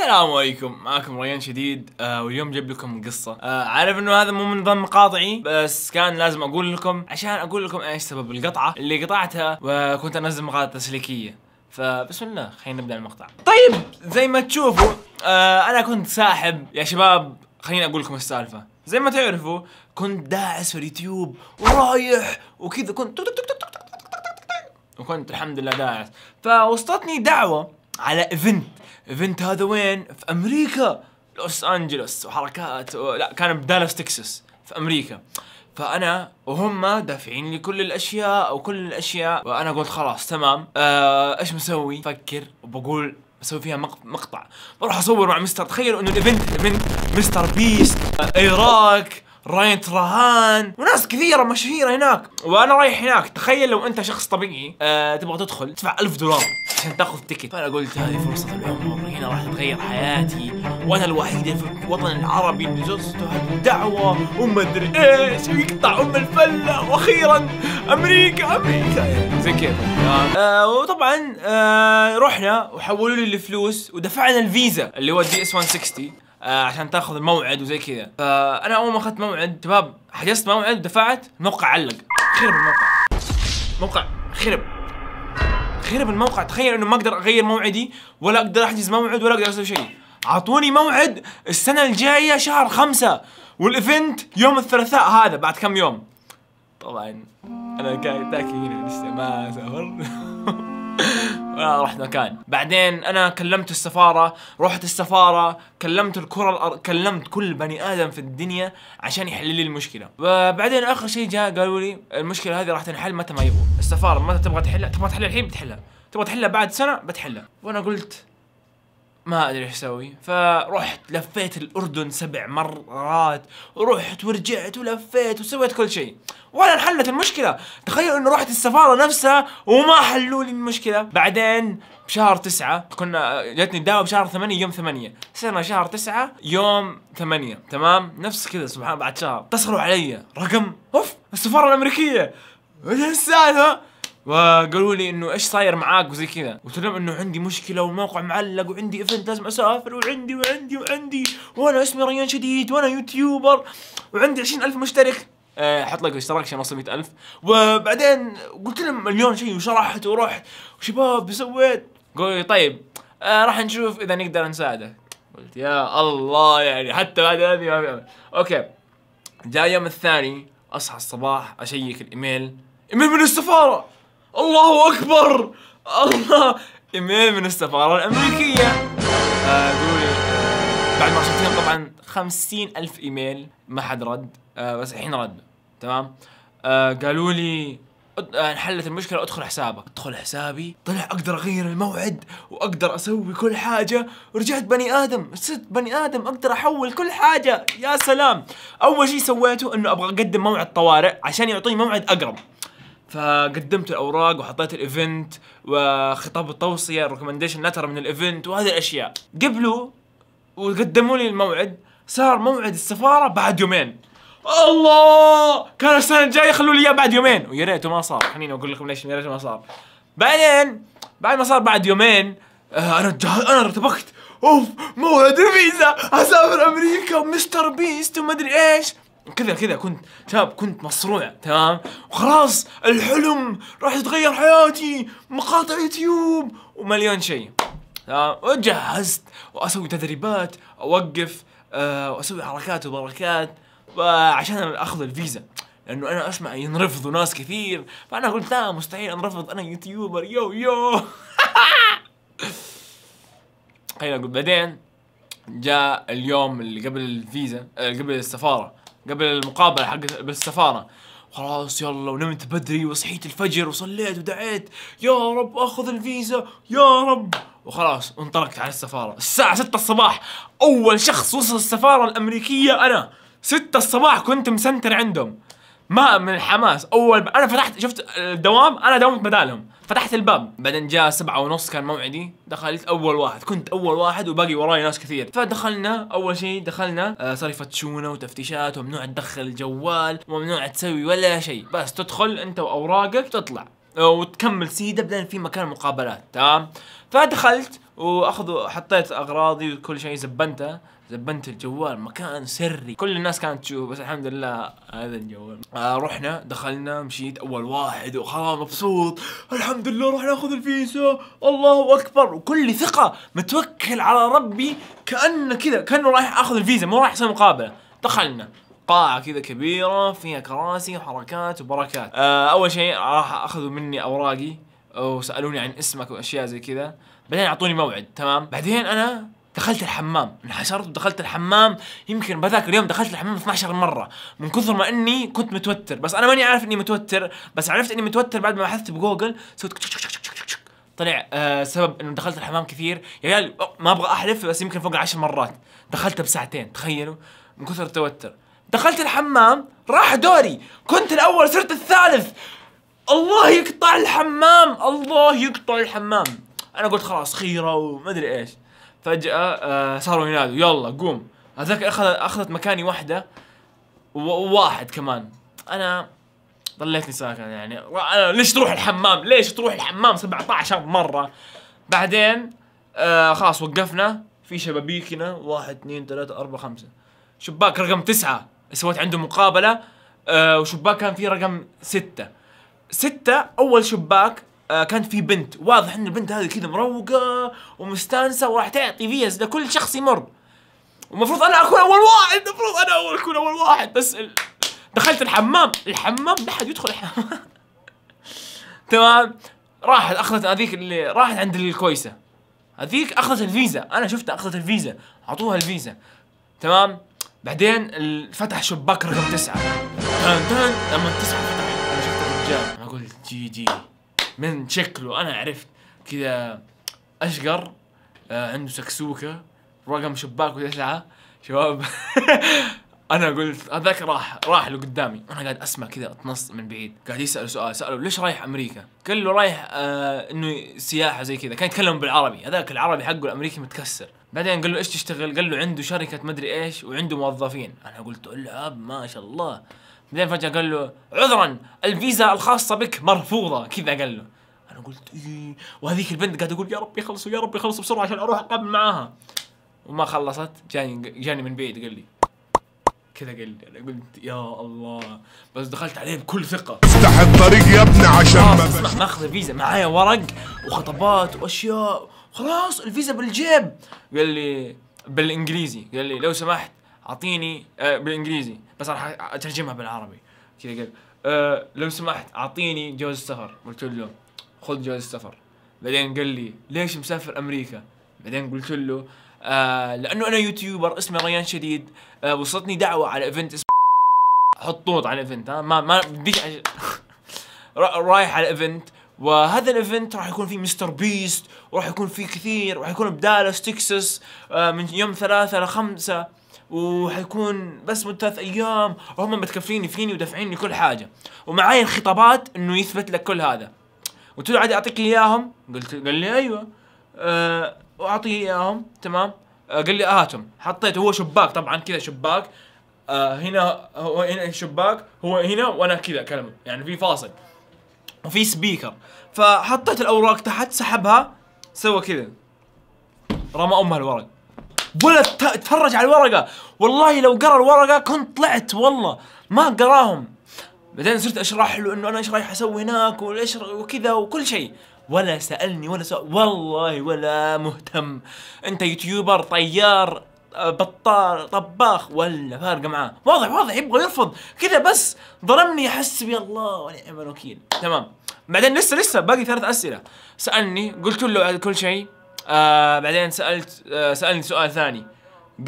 السلام عليكم معكم ريان شديد آه واليوم جايب لكم قصة آه عارف انه هذا مو من ضمن مقاطعي بس كان لازم اقول لكم عشان اقول لكم ايش سبب القطعة اللي قطعتها وكنت انزل مقاطع تسليكية فبسم الله خلينا نبدا المقطع طيب زي ما تشوفوا آه انا كنت ساحب يا شباب خليني اقول لكم السالفة زي ما تعرفوا كنت داعس في اليوتيوب ورايح وكذا كنت وكنت الحمد لله داعس فوصلتني دعوة على ايفنت ايفنت هذا وين في امريكا لوس انجلوس وحركات و... لا كان بدالاس تكساس في امريكا فانا وهم دافعين لي كل الاشياء وكل الاشياء وانا قلت خلاص تمام آه ايش مسوي فكر وبقول بسوي فيها مقطع بروح اصور مع مستر تخيلوا انه الايفنت ايفنت مستر بيست آه، ايراك راين ترهان وناس كثيره مشهيره هناك وانا رايح هناك تخيل لو انت شخص طبيعي أه تبغى تدخل تدفع ألف دولار عشان تاخذ تيكت فانا قلت هذه فرصه العمر هنا راح تتغير حياتي وانا الوحيده في الوطن العربي اللي جلسته هالدعوه وما ادري ايش ويقطع ام الفله واخيرا امريكا امريكا زي كذا آه وطبعا آه رحنا وحولوا لي الفلوس ودفعنا الفيزا اللي هو الدي اس 160 آه عشان تاخذ الموعد وزي كذا فانا اول ما اخذت موعد شباب حجزت موعد ودفعت الموقع علق خرب الموقع موقع خرب خير الموقع تخيل انه ما اقدر اغير موعدي ولا اقدر احجز موعد ولا اقدر اسوي شيء اعطوني موعد السنه الجايه شهر خمسة والايفنت يوم الثلاثاء هذا بعد كم يوم طبعا انا قاعد هنا لسه ما سافرت آه، رحت مكان بعدين انا كلمت السفاره رحت السفاره كلمت الكره الأر... كلمت كل بني ادم في الدنيا عشان يحل لي المشكله بعدين اخر شيء جاء قالوا لي المشكله هذه راح تنحل متى ما يبغوا السفاره متى تبغى تحلها تبغى تحلها الحين بتحلها تبغى تحلها بعد سنه بتحلها وانا قلت ما ادري ايش اسوي فرحت لفيت الاردن سبع مرات ورحت ورجعت ولفيت وسويت كل شيء ولا انحلت المشكله تخيل انه رحت السفاره نفسها وما حلوا لي المشكله بعدين بشهر تسعة كنا جتني الدعوة بشهر ثمانية يوم ثمانية صرنا شهر تسعة يوم ثمانية تمام نفس كذا سبحان بعد شهر اتصلوا علي رقم اوف السفارة الأمريكية ايش السالفة وقالوا لي انه ايش صاير معاك وزي كذا قلت لهم انه عندي مشكله وموقع معلق وعندي ايفنت لازم اسافر وعندي وعندي وعندي وانا اسمي ريان شديد وانا يوتيوبر وعندي 20000 مشترك آه، حط لك اشتراك عشان اوصل 100000 وبعدين قلت لهم مليون شيء وشرحت ورحت وشباب سويت قالوا لي طيب آه راح نشوف اذا نقدر نساعدك قلت يا الله يعني حتى بعد هذه ما في اوكي جاء اليوم الثاني اصحى الصباح اشيك الايميل ايميل من السفاره الله اكبر الله ايميل من السفاره الامريكيه آه، قولي بعد ما شفتهم طبعا خمسين الف ايميل ما حد رد آه، بس الحين رد تمام آه، قالوا لي انحلت المشكله ادخل حسابك ادخل حسابي طلع اقدر اغير الموعد واقدر اسوي كل حاجه ورجعت بني ادم صرت بني ادم اقدر احول كل حاجه يا سلام اول شيء سويته انه ابغى اقدم موعد طوارئ عشان يعطيني موعد اقرب فقدمت الاوراق وحطيت الايفنت وخطاب التوصيه ريكومنديشن لتر من الايفنت وهذه الاشياء قبلوا وقدموا لي الموعد صار موعد السفاره بعد يومين الله كان السنه الجايه خلوا لي اياه بعد يومين ويا ريته ما صار خليني اقول لكم ليش يا ريته ما صار بعدين بعد ما صار بعد يومين آه، انا انا ارتبكت اوف موعد الفيزا اسافر امريكا مستر بيست وما ادري ايش كذا كذا كنت شاب كنت مصروع تمام وخلاص الحلم راح يتغير حياتي مقاطع يوتيوب ومليون شيء تمام وجهزت واسوي تدريبات اوقف آه، واسوي حركات وبركات آه، عشان اخذ الفيزا لانه انا اسمع ينرفضوا ناس كثير فانا قلت لا مستحيل انرفض انا يوتيوبر يو يو خلينا اقول بعدين جاء اليوم اللي قبل الفيزا آه، قبل السفاره قبل المقابله حق بالسفاره خلاص يلا ونمت بدري وصحيت الفجر وصليت ودعيت يا رب اخذ الفيزا يا رب وخلاص انطلقت على السفاره الساعه 6 الصباح اول شخص وصل السفاره الامريكيه انا 6 الصباح كنت مسنتر عندهم ما من الحماس اول ب... انا فتحت شفت الدوام آه، انا داومت بدالهم فتحت الباب بعدين جاء سبعة ونص كان موعدي دخلت اول واحد كنت اول واحد وباقي وراي ناس كثير فدخلنا اول شيء دخلنا آه، صار يفتشونا وتفتيشات وممنوع تدخل الجوال وممنوع تسوي ولا شيء بس تدخل انت واوراقك تطلع آه، وتكمل سيده بعدين في مكان مقابلات تمام فدخلت واخذوا حطيت اغراضي وكل شيء زبنته زبنت الجوال مكان سري كل الناس كانت تشوف بس الحمد لله هذا الجوال آه رحنا دخلنا مشيت اول واحد وخلاص مبسوط الحمد لله راح ناخذ الفيزا الله اكبر وكل ثقه متوكل على ربي كانه كذا كانه رايح اخذ الفيزا مو رايح اسوي مقابله دخلنا قاعة كذا كبيرة فيها كراسي وحركات وبركات آه أول شيء راح أخذوا مني أوراقي وسألوني عن اسمك وأشياء زي كذا بعدين أعطوني موعد تمام بعدين أنا دخلت الحمام انحشرت ودخلت الحمام يمكن بذاك اليوم دخلت الحمام 12 مره من كثر ما اني كنت متوتر بس انا ماني عارف اني متوتر بس عرفت اني متوتر بعد ما بحثت بجوجل سويت طلع آه سبب انه دخلت الحمام كثير يا عيال ما ابغى احلف بس يمكن فوق العشر مرات دخلت بساعتين تخيلوا من كثر التوتر دخلت الحمام راح دوري كنت الاول صرت الثالث الله يقطع الحمام الله يقطع الحمام انا قلت خلاص خيره وما ادري ايش فجاه آه، صاروا ينادوا يلا قوم هذاك اخذ اخذت مكاني واحده وواحد كمان انا ضليتني ساكن يعني انا ليش تروح الحمام ليش تروح الحمام 17 مره بعدين آه خلاص وقفنا في شبابيكنا واحد اثنين ثلاثة أربعة خمسة شباك رقم تسعة سويت عنده مقابلة آه وشباك كان في رقم ستة ستة أول شباك آه كانت في بنت واضح ان البنت هذه كذا مروقه ومستانسه وراح تعطي فيز لكل شخص يمر ومفروض انا اكون اول واحد المفروض انا اول اكون اول واحد بس ال... دخلت الحمام الحمام ما حد يدخل الحمام تمام راحت اخذت هذيك اللي راحت عند الكويسه هذيك اخذت الفيزا انا شفتها اخذت الفيزا اعطوها الفيزا تمام بعدين فتح شباك رقم تسعة تن تن لما تسعة فتح انا شفت الرجال انا قلت جي جي من شكله انا عرفت كذا اشقر آه عنده سكسوكه رقم شباك وتسعه شباب انا قلت هذاك راح راح له قدامي انا قاعد اسمع كذا اتنص من بعيد قاعد يسال سؤال ساله ليش رايح امريكا قال له رايح آه انه سياحه زي كذا كان يتكلم بالعربي هذاك العربي حقه الامريكي متكسر بعدين قال له ايش تشتغل قال له عنده شركه مدري ايش وعنده موظفين انا قلت العب ما شاء الله بعدين فجأة قال له عذرا الفيزا الخاصة بك مرفوضة كذا قال له أنا قلت إيه وهذيك البنت قاعدة أقول يا رب يخلصوا يا رب يخلصوا بسرعة عشان أروح أقابل معاها وما خلصت جاني جاني من بعيد قال لي كذا قال لي أنا قلت يا الله بس دخلت عليه بكل ثقة افتح الطريق يا ابني عشان ما اسمع ماخذ الفيزا معايا ورق وخطبات وأشياء خلاص الفيزا بالجيب قال لي بالانجليزي قال لي لو سمحت اعطيني آه بالانجليزي بس راح اترجمها بالعربي كذا قال آه لو سمحت اعطيني جواز السفر قلت له خذ جواز السفر بعدين قال لي ليش مسافر امريكا بعدين قلت له آه لانه انا يوتيوبر اسمي ريان شديد آه وصلتني دعوه على ايفنت اسمه حطوط على ايفنت ها ما ما بديش عج... رايح على ايفنت وهذا الايفنت راح يكون فيه مستر بيست وراح يكون فيه كثير وراح يكون بدالاس تكساس آه، من يوم ثلاثة لخمسة وحيكون بس مدة ثلاث ايام وهم متكفلين فيني ودافعيني كل حاجه ومعاي الخطابات انه يثبت لك كل هذا قلت له عادي اعطيك اياهم قلت قال لي ايوه أه واعطيه اياهم تمام أه قال لي هاتهم حطيت هو شباك طبعا كذا شباك أه هنا هو هنا شباك هو هنا وانا كذا كلمه يعني في فاصل وفي سبيكر فحطيت الاوراق تحت سحبها سوى كذا رمى امها الورق ولا اتفرج على الورقه والله لو قرا الورقه كنت طلعت والله ما قراهم بعدين صرت اشرح له انه انا ايش رايح اسوي هناك وايش وكذا وكل شيء ولا سالني ولا سأل والله ولا مهتم انت يوتيوبر طيار آه، بطال طباخ ولا فارقه معاه واضح واضح يبغى يرفض كذا بس ظلمني حسبي الله ونعم الوكيل تمام بعدين لسه لسه باقي ثلاث اسئله سالني قلت له كل شيء آه بعدين سالت آه سالني سؤال ثاني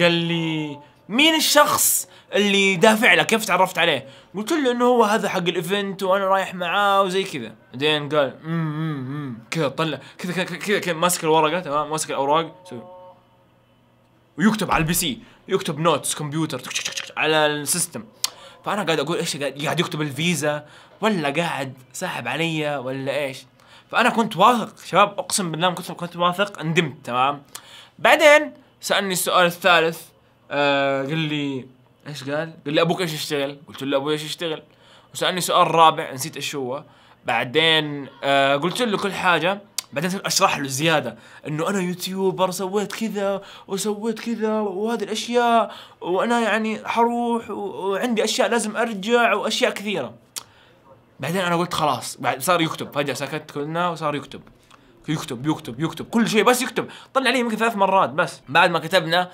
قال لي مين الشخص اللي دافع لك كيف تعرفت عليه قلت له انه هو هذا حق الايفنت وانا رايح معاه وزي كذا بعدين قال امم امم كذا طلع كذا كذا كذا ماسك الورقه تمام ماسك الاوراق ويكتب على البي سي يكتب نوتس كمبيوتر على السيستم فانا قاعد اقول ايش قاعد يكتب الفيزا ولا قاعد ساحب علي ولا ايش فانا كنت واثق شباب اقسم بالله من كثر كنت واثق ندمت تمام بعدين سالني السؤال الثالث آه قال لي ايش قال؟ قال لي ابوك ايش يشتغل؟ قلت له ابوي ايش يشتغل؟ وسالني سؤال رابع نسيت ايش هو بعدين آه قلت له كل حاجه بعدين اشرح له زياده انه انا يوتيوبر سويت كذا وسويت كذا وهذه الاشياء وانا يعني حروح وعندي اشياء لازم ارجع واشياء كثيره بعدين انا قلت خلاص بعد صار يكتب فجاه سكت كلنا وصار يكتب يكتب يكتب يكتب كل شيء بس يكتب طلع عليه يمكن ثلاث مرات بس بعد ما كتبنا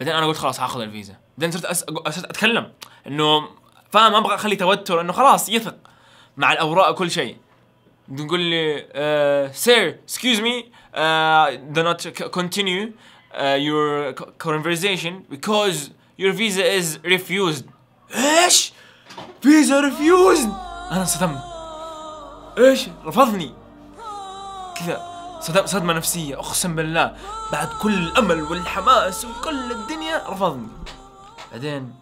بعدين انا قلت خلاص هاخذ الفيزا بعدين صرت أس... صرت اتكلم انه فاهم ابغى اخلي توتر انه خلاص يثق مع الاوراق كل شيء نقول لي سير اكسكيوز مي do not continue uh, your conversation because your visa is refused ايش فيزا refused انا انصدمت ايش رفضني كذا صدم صدمة نفسية اقسم بالله بعد كل الامل والحماس وكل الدنيا رفضني بعدين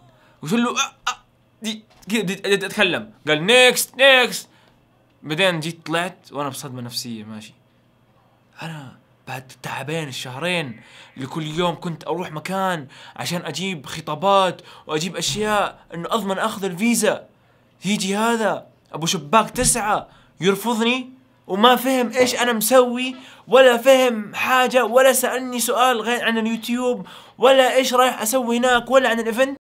قلت له أه أه دي كذا اتكلم قال نيكست نيكست بعدين جيت طلعت وانا بصدمة نفسية ماشي انا بعد تعبين الشهرين اللي كل يوم كنت اروح مكان عشان اجيب خطابات واجيب اشياء انه اضمن اخذ الفيزا يجي هذا ابو شباك تسعة يرفضني وما فهم ايش انا مسوي ولا فهم حاجة ولا سألني سؤال غير عن اليوتيوب ولا ايش رايح اسوي هناك ولا عن الايفنت